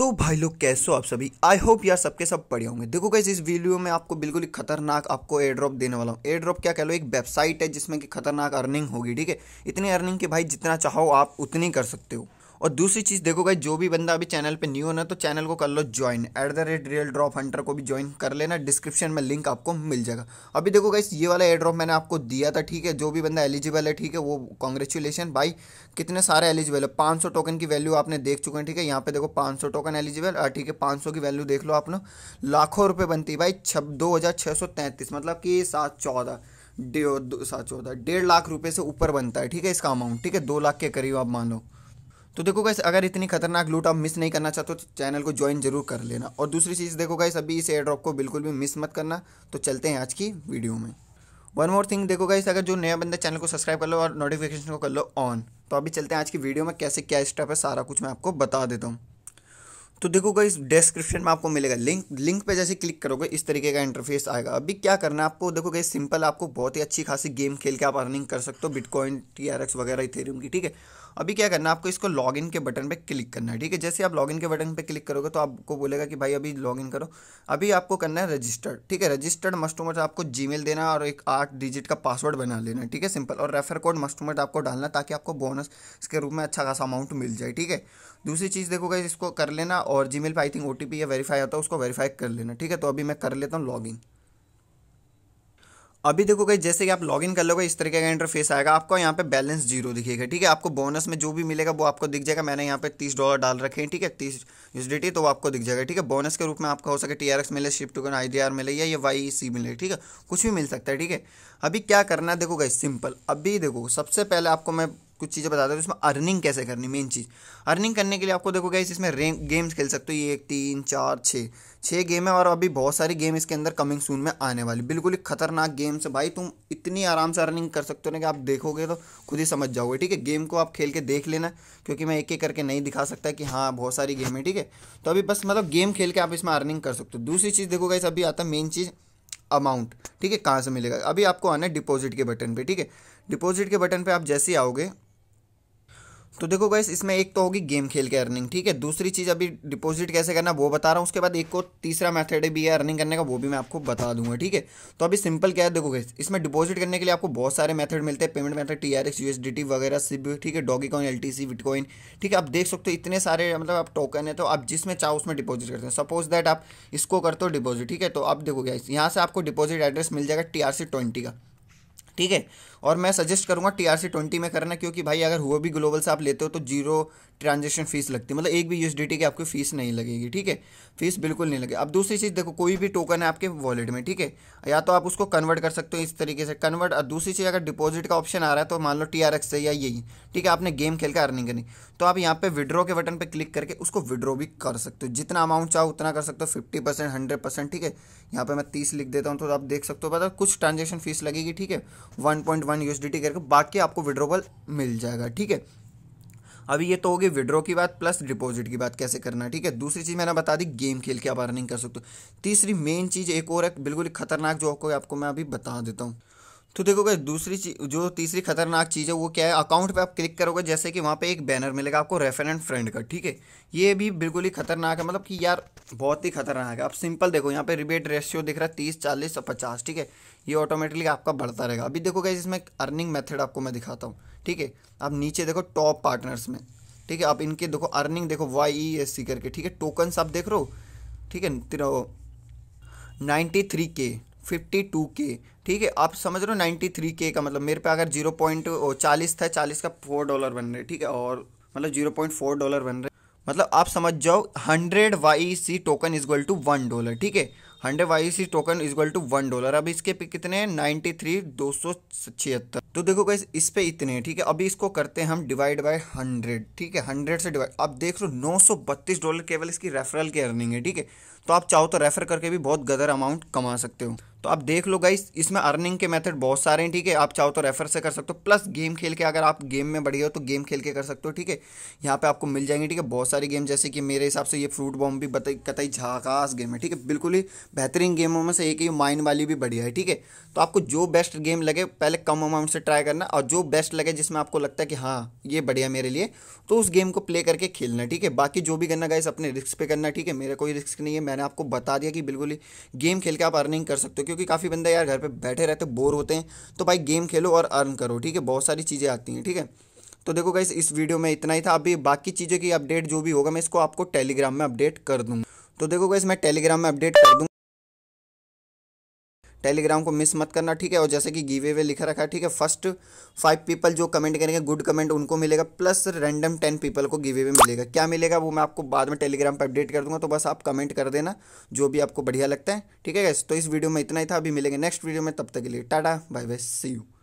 तो भाई लोग कैसे हो आप सभी आई होप यार सबके सब पड़े होंगे देखो कैसे इस वीडियो में आपको बिल्कुल ही खतरनाक आपको एयर ड्रॉप देने वाला हूँ एयर ड्रॉप क्या कह लो एक वेबसाइट है जिसमें कि खतरनाक अर्निंग होगी ठीक है इतनी अर्निंग कि भाई जितना चाहो आप उतनी कर सकते हो और दूसरी चीज़ देखो भाई जो भी बंदा अभी चैनल पे न्यू होना तो चैनल को कर लो join at the rate real drop hunter को भी ज्वाइन कर लेना डिस्क्रिप्शन में लिंक आपको मिल जाएगा अभी देखो गाइज ये वाला एयर ड्रॉप मैंने आपको दिया था ठीक है जो भी बंदा एलिजिबल है ठीक है वो कॉन्ग्रेचुलेशन भाई कितने सारे एलिजिबल है पाँच टोकन की वैल्यू आपने देख चुके हैं ठीक है यहाँ पे देखो पाँच टोकन एलिजिबल ठीक है पाँच की वैल्यू देख लो आप लोग लाखों रुपये बनती है भाई छब दो मतलब कि सात चौदह डेढ़ सात चौदह डेढ़ लाख रुपये से ऊपर बनता है ठीक है इसका अमाउंट ठीक है दो लाख के करीब आप मान लो तो देखो गाइस अगर इतनी खतरनाक लूट आप मिस नहीं करना चाहते तो चैनल को ज्वाइन जरूर कर लेना और दूसरी चीज़ देखो गाइस अभी इस एयर ड्रॉप को बिल्कुल भी मिस मत करना तो चलते हैं आज की वीडियो में वन मोर थिंग देखो गाइस अगर जो नया बंदा चैनल को सब्सक्राइब कर लो और नोटिफिकेशन को कर लो ऑन तो अभी चलते हैं आज की वीडियो में कैसे क्या स्टेप है सारा कुछ मैं आपको बता देता हूँ तो देखो गाइस डिस्क्रिप्शन में आपको मिलेगा लिंक लिंक पे जैसे क्लिक करोगे इस तरीके का इंटरफेस आएगा अभी क्या करना है आपको देखो गाइस सिंपल आपको बहुत ही अच्छी खासी गेम खेल के आप अर्निंग कर सकते हो बिटकॉइन टीआरएक्स वगैरह इथेरियम की ठीक है अभी क्या करना है आपको इसको लॉगिन के बटन पे क्लिक करना है ठीक है जैसे आप लॉगिन के बटन पे क्लिक करोगे तो आपको बोलेगा कि भाई अभी लॉगिन करो अभी आपको करना है रजिस्टर्ड ठीक है रजिस्टर्ड मस्टूमर्ट आपको मेल देना और एक आठ डिजिट का पासवर्ड बना लेना ठीक है सिंपल और रेफर कोड मस्टूमर्ट आपको डालना ताकि आपको बोनस के रूप में अच्छा खासा अमाउंट मिल जाए ठीक है दूसरी चीज़ देखोगे इसको कर लेना और जी मेल पर I think O T P या वेरीफाई होता है उसको वेरीफाई कर लेना ठीक है तो अभी मैं कर लेता हूँ लॉगिन अभी देखो गई जैसे कि आप लॉगिन कर लोगे इस तरीके का इंटरफेस आएगा आपको यहाँ पे बैलेंस जीरो दिखेगा ठीक है आपको बोनस में जो भी मिलेगा वो आपको दिख जाएगा मैंने यहाँ पे तीस डॉलर डाल रखे हैं ठीक है तीस यूसडीटी तो वो आपको दिख जाएगा ठीक है बोनस के रूप में आपका हो सके टी आर एक्स मिले शिफ्ट आई डी आर मिले या वाई सी मिले ठीक है कुछ भी मिल सकता है ठीक है अभी क्या करना है देखो गई सिंपल अभी देखो सबसे पहले आपको मैं कुछ चीज़ें बता दो तो इसमें अर्निंग कैसे करनी मेन चीज़ अर्निंग करने के लिए आपको देखो गाइस इसमें गेम्स खेल सकते हो ये एक तीन चार छः छः गेम है और अभी बहुत सारी गेम इसके अंदर कमिंग सून में आने वाली बिल्कुल ही खतरनाक गेम्स है भाई तुम इतनी आराम से अर्निंग कर सकते हो ना कि आप देखोगे तो खुद ही समझ जाओगे ठीक है गेम को आप खेल के देख लेना क्योंकि मैं एक एक करके नहीं दिखा सकता कि हाँ बहुत सारी गेम है ठीक है तो अभी बस मतलब गेम खेल के आप इसमें अर्निंग कर सकते हो दूसरी चीज़ देखो गाइस अभी आता है मेन चीज़ अमाउंट ठीक है कहाँ से मिलेगा अभी आपको आना है डिपॉजिट के बटन पे ठीक है डिपॉजिट के बटन पे आप जैसे ही आओगे तो देखो गैस इसमें एक तो होगी गेम खेल के अर्निंग ठीक है दूसरी चीज़ अभी डिपॉजिट कैसे करना वो बता रहा हूँ उसके बाद एक को तीसरा मेथड भी है अर्निंग करने का वो भी मैं आपको बता दूंगा ठीक है तो अभी सिंपल क्या है देखो गैस इसमें डिपॉजिट करने के लिए आपको बहुत सारे मेथड मिलते हैं payment method T R X वगैरह सिब ठीक है Dogecoin L T C bitcoin ठीक है आप देख सकते हो इतने सारे मतलब आप टोकन है तो आप जिसमें चाहो उसमें डिपॉजिट करते हैं सपोज दैट आप इसको करते हो डिपॉजिट ठीक है तो आप देखो गैस यहाँ से आपको डिपॉजिट एड्रेस मिल जाएगा टी आर सी ट्वेंटी का ठीक है और मैं सजेस्ट करूँगा टी आर सी ट्वेंटी में करना क्योंकि भाई अगर हुआ भी ग्लोबल से आप लेते हो तो जीरो ट्रांजेक्शन फीस लगती है मतलब एक भी यू की आपकी फीस नहीं लगेगी ठीक है फीस बिल्कुल नहीं लगेगी अब दूसरी चीज़ देखो कोई भी टोकन है आपके वॉलेट में ठीक है या तो आप उसको कन्वर्ट कर सकते हो इस तरीके से कन्वर्ट और दूसरी चीज़ अगर डिपॉजिट का ऑप्शन आ रहा है तो मान लो टी आर एक्स से या यही ठीक है आपने गेम खेल के अर्निंग करनी तो आप यहाँ पे विड्रॉ के बटन पे क्लिक करके उसको विड्रॉ भी कर सकते हो जितना अमाउंट चाहो उतना कर सकते हो फिफ्टी परसेंट हंड्रेड परसेंट ठीक है यहाँ पे मैं तीस लिख देता हूँ तो आप देख सकते हो पता कुछ ट्रांजेक्शन फीस लगेगी ठीक है वन पॉइंट वन यू करके बाकी आपको विड्रोवल मिल जाएगा ठीक है अभी ये तो होगी विड्रो की बात प्लस डिपॉजिट की बात कैसे करना ठीक है दूसरी चीज़ मैंने बता दी गेम खेल के आप अर्निंग कर सकते हो तीसरी मेन चीज़ एक और है बिल्कुल खतरनाक जो आपको मैं अभी बता देता हूँ तो देखो गए दूसरी चीज जो तीसरी खतरनाक चीज़ है वो क्या है अकाउंट पे आप क्लिक करोगे जैसे कि वहाँ पे एक बैनर मिलेगा आपको रेफर एंड फ्रेंड का ठीक है ये भी बिल्कुल ही खतरनाक है मतलब कि यार बहुत ही खतरनाक है आप सिंपल देखो यहाँ पे रिबेट रेशियो दिख रहा है तीस चालीस और पचास ठीक है ये ऑटोमेटिकली आपका बढ़ता रहेगा अभी देखो गए इसमें अर्निंग मैथड आपको मैं दिखाता हूँ ठीक है आप नीचे देखो टॉप पार्टनर्स में ठीक है आप इनके देखो अर्निंग देखो वाई ई एस सी करके ठीक है टोकन्स आप देख रहे हो ठीक है नाइन्टी थ्री के फिफ्टी टू के ठीक है आप समझ रहे हो नाइन्टी थ्री के का मतलब मेरे पे अगर जीरो पॉइंट चालीस था चालीस का फोर डॉलर बन रहे ठीक है और मतलब जीरो पॉइंट फोर डॉलर बन रहे मतलब आप समझ जाओ hundred Y C token equal to one dollar ठीक है hundred Y C token equal to one dollar अब इसके पे कितने हैं नाइन्टी थ्री दो सौ छिहत्तर तो देखो कैसे इस पे इतने ठीक है अभी इसको करते हैं हम डिवाइड बाय हंड्रेड ठीक है हंड्रेड से डिवाइड आप देख लो नौ सौ बत्तीस डॉलर केवल इसकी रेफरल की अर्निंग है ठीक है तो आप चाहो तो रेफर करके भी बहुत गदर अमाउंट कमा सकते हो तो आप देख लो गाइस इसमें अर्निंग के मेथड बहुत सारे हैं ठीक है आप चाहो तो रेफर से कर सकते हो प्लस गेम खेल के अगर आप गेम में बढ़िया हो तो गेम खेल के कर सकते हो ठीक है यहाँ पे आपको मिल जाएंगे ठीक है बहुत सारी गेम जैसे कि मेरे हिसाब से ये फ्रूट बॉम्ब भी बताई कतई झाकास गेम है ठीक है बिल्कुल ही बेहतरीन गेमों में से एक ही माइन वाली भी बढ़िया है ठीक है तो आपको जो बेस्ट गेम लगे पहले कम अमाउंट से ट्राई करना और जो बेस्ट लगे जिसमें आपको लगता है कि हाँ ये बढ़िया मेरे लिए तो उस गेम को प्ले करके खेलना ठीक है बाकी जो भी करना गाइस अपने रिस्क पर करना ठीक है मेरा कोई रिस्क नहीं है मैंने आपको बता दिया कि बिल्कुल ही गेम खेल के आप अर्निंग कर सकते हो क्योंकि काफ़ी बंदे यार घर पे बैठे रहते बोर होते हैं तो भाई गेम खेलो और अर्न करो ठीक है बहुत सारी चीज़ें आती हैं ठीक है तो देखो गाइस इस वीडियो में इतना ही था अभी बाकी चीज़ों की अपडेट जो भी होगा मैं इसको आपको टेलीग्राम में अपडेट कर दूँगा तो देखो गाइस मैं टेलीग्राम में अपडेट कर दूँगा टेलीग्राम को मिस मत करना ठीक है और जैसे कि गिवे वे लिखा रखा है ठीक है फर्स्ट फाइव पीपल जो कमेंट करेंगे गुड कमेंट उनको मिलेगा प्लस रैंडम टेन पीपल को गिवे वे मिलेगा क्या मिलेगा वो मैं आपको बाद में टेलीग्राम पर अपडेट कर दूंगा तो बस आप कमेंट कर देना जो भी आपको बढ़िया लगता है ठीक है तो इस वीडियो में इतना ही था अभी मिलेंगे नेक्स्ट वीडियो में तब तक के लिए tata bye bye see you